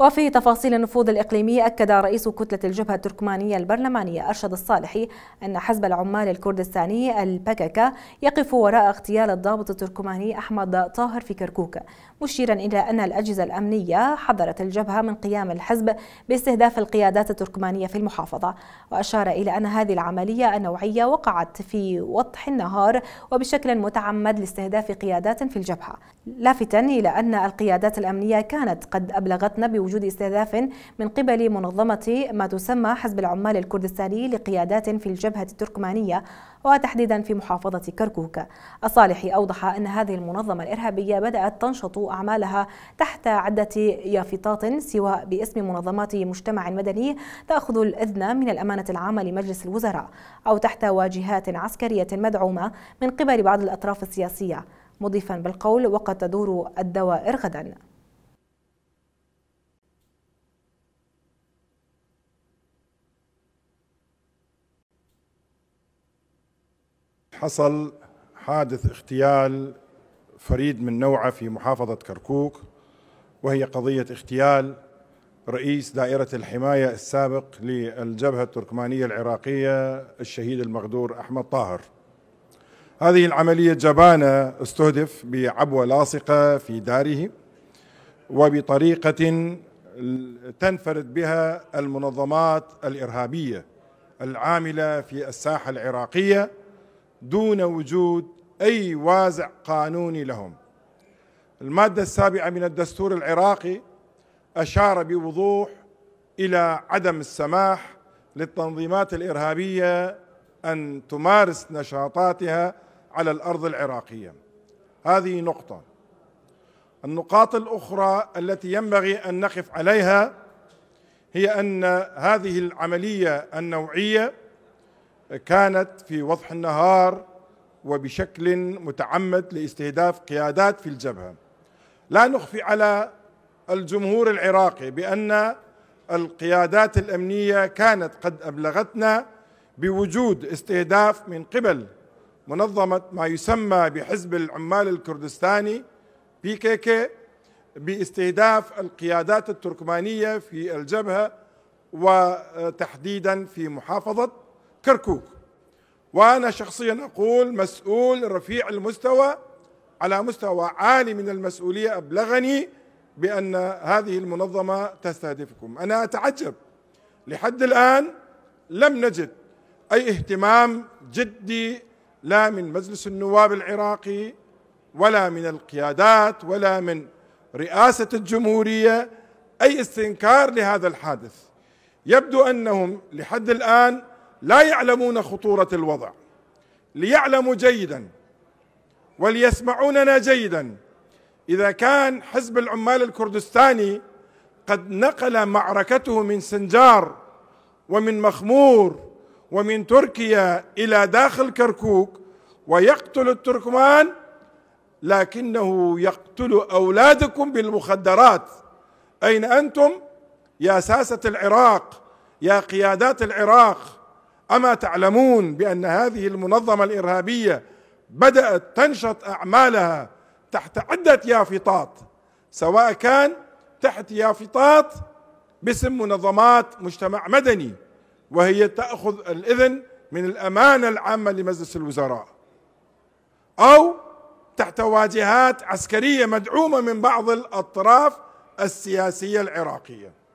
وفي تفاصيل النفوذ الإقليمي أكد رئيس كتلة الجبهة التركمانية البرلمانية أرشد الصالحي أن حزب العمال الكردستاني البككا يقف وراء اغتيال الضابط التركماني أحمد طاهر في كركوك مشيرا إلى أن الأجهزة الأمنية حذرت الجبهة من قيام الحزب باستهداف القيادات التركمانية في المحافظة وأشار إلى أن هذه العملية النوعية وقعت في وضح النهار وبشكل متعمد لاستهداف قيادات في الجبهة لافتا إلى أن القيادات الأمنية كانت قد أبلغتنا بوجود وجود استهداف من قبل منظمة ما تسمى حزب العمال الكردستاني لقيادات في الجبهة التركمانية وتحديدا في محافظة كركوك الصالحي أوضح أن هذه المنظمة الإرهابية بدأت تنشط أعمالها تحت عدة يافطات سواء باسم منظمات مجتمع مدني تأخذ الإذن من الأمانة العامة لمجلس الوزراء أو تحت واجهات عسكرية مدعومة من قبل بعض الأطراف السياسية مضيفا بالقول وقد تدور الدوائر غدا حصل حادث اغتيال فريد من نوعه في محافظة كركوك وهي قضية اغتيال رئيس دائرة الحماية السابق للجبهة التركمانية العراقية الشهيد المغدور أحمد طاهر هذه العملية جبانة استهدف بعبوة لاصقة في داره وبطريقة تنفرد بها المنظمات الإرهابية العاملة في الساحة العراقية دون وجود أي وازع قانوني لهم المادة السابعة من الدستور العراقي أشار بوضوح إلى عدم السماح للتنظيمات الإرهابية أن تمارس نشاطاتها على الأرض العراقية هذه نقطة النقاط الأخرى التي ينبغي أن نقف عليها هي أن هذه العملية النوعية كانت في وضح النهار وبشكل متعمد لاستهداف قيادات في الجبهه. لا نخفي على الجمهور العراقي بان القيادات الامنيه كانت قد ابلغتنا بوجود استهداف من قبل منظمه ما يسمى بحزب العمال الكردستاني بي كي كي باستهداف القيادات التركمانيه في الجبهه وتحديدا في محافظه كركوك وأنا شخصيا أقول مسؤول رفيع المستوى على مستوى عالي من المسؤولية أبلغني بأن هذه المنظمة تستهدفكم أنا أتعجب لحد الآن لم نجد أي اهتمام جدي لا من مجلس النواب العراقي ولا من القيادات ولا من رئاسة الجمهورية أي استنكار لهذا الحادث يبدو أنهم لحد الآن لا يعلمون خطورة الوضع ليعلموا جيدا وليسمعوننا جيدا إذا كان حزب العمال الكردستاني قد نقل معركته من سنجار ومن مخمور ومن تركيا إلى داخل كركوك ويقتل التركمان لكنه يقتل أولادكم بالمخدرات أين أنتم يا ساسة العراق يا قيادات العراق اما تعلمون بان هذه المنظمه الارهابيه بدات تنشط اعمالها تحت عده يافطات سواء كان تحت يافطات باسم منظمات مجتمع مدني وهي تاخذ الاذن من الامانه العامه لمجلس الوزراء او تحت واجهات عسكريه مدعومه من بعض الاطراف السياسيه العراقيه